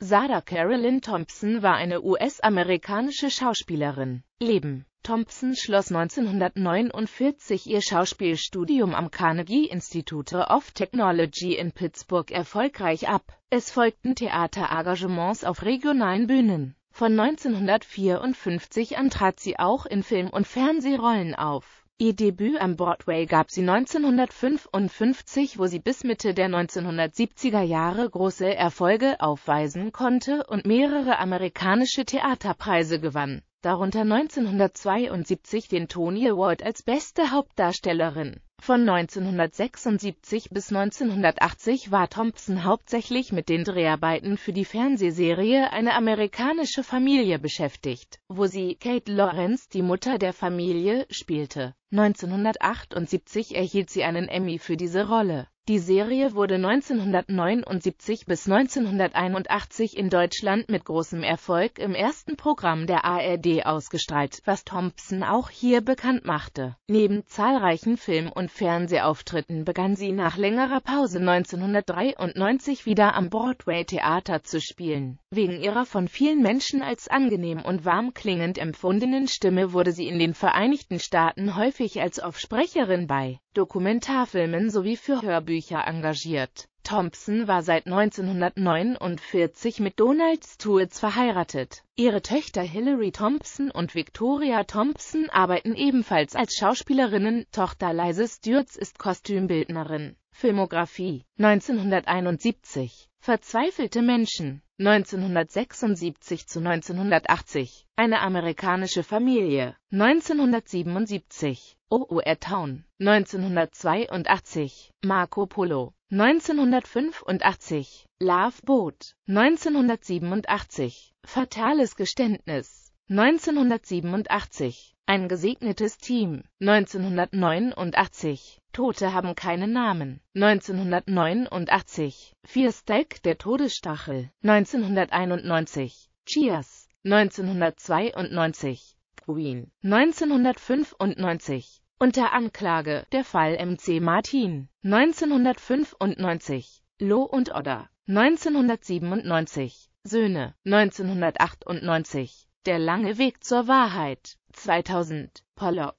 Sarah Carolyn Thompson war eine US-amerikanische Schauspielerin. Leben Thompson schloss 1949 ihr Schauspielstudium am Carnegie Institute of Technology in Pittsburgh erfolgreich ab. Es folgten Theaterengagements auf regionalen Bühnen. Von 1954 an trat sie auch in Film- und Fernsehrollen auf. Ihr Debüt am Broadway gab sie 1955, wo sie bis Mitte der 1970er Jahre große Erfolge aufweisen konnte und mehrere amerikanische Theaterpreise gewann, darunter 1972 den Tony Award als beste Hauptdarstellerin. Von 1976 bis 1980 war Thompson hauptsächlich mit den Dreharbeiten für die Fernsehserie Eine amerikanische Familie beschäftigt, wo sie Kate Lawrence, die Mutter der Familie, spielte. 1978 erhielt sie einen Emmy für diese Rolle. Die Serie wurde 1979 bis 1981 in Deutschland mit großem Erfolg im ersten Programm der ARD ausgestrahlt, was Thompson auch hier bekannt machte. Neben zahlreichen Film- und Fernsehauftritten begann sie nach längerer Pause 1993 wieder am Broadway-Theater zu spielen. Wegen ihrer von vielen Menschen als angenehm und warm klingend empfundenen Stimme wurde sie in den Vereinigten Staaten häufig als Offsprecherin bei Dokumentarfilmen sowie für Hörbücher engagiert. Thompson war seit 1949 mit Donald Stewart verheiratet. Ihre Töchter Hillary Thompson und Victoria Thompson arbeiten ebenfalls als Schauspielerinnen, Tochter Liza Stewarts ist Kostümbildnerin. Filmografie 1971 Verzweifelte Menschen 1976 zu 1980 Eine amerikanische Familie 1977 OUR Town 1982 Marco Polo 1985 Love Boat 1987 Fatales Geständnis 1987 ein gesegnetes Team. 1989. Tote haben keinen Namen. 1989. Vier Steak der Todesstachel. 1991. Cheers. 1992. Queen. 1995. Unter Anklage der Fall MC Martin. 1995. Loh und Odder. 1997. Söhne. 1998. Der lange Weg zur Wahrheit. 2000. Pollock